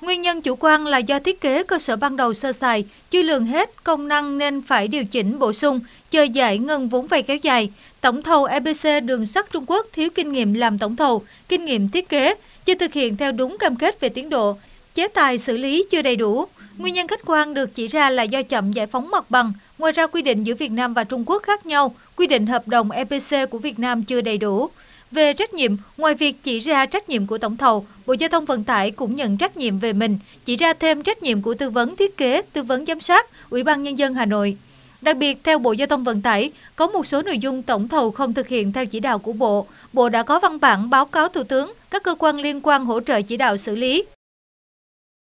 Nguyên nhân chủ quan là do thiết kế cơ sở ban đầu sơ sài, chưa lường hết công năng nên phải điều chỉnh bổ sung, chờ giải ngân vốn vay kéo dài. Tổng thầu EBC đường sắt Trung Quốc thiếu kinh nghiệm làm tổng thầu, kinh nghiệm thiết kế, chưa thực hiện theo đúng cam kết về tiến độ, chế tài xử lý chưa đầy đủ. Nguyên nhân khách quan được chỉ ra là do chậm giải phóng mặt bằng, ngoài ra quy định giữa Việt Nam và Trung Quốc khác nhau, quy định hợp đồng EPC của Việt Nam chưa đầy đủ. Về trách nhiệm, ngoài việc chỉ ra trách nhiệm của tổng thầu, Bộ Giao thông Vận tải cũng nhận trách nhiệm về mình, chỉ ra thêm trách nhiệm của tư vấn thiết kế, tư vấn giám sát, Ủy ban Nhân dân Hà Nội. Đặc biệt, theo Bộ Giao thông Vận tải, có một số nội dung tổng thầu không thực hiện theo chỉ đạo của Bộ. Bộ đã có văn bản báo cáo Thủ tướng, các cơ quan liên quan hỗ trợ chỉ đạo xử lý.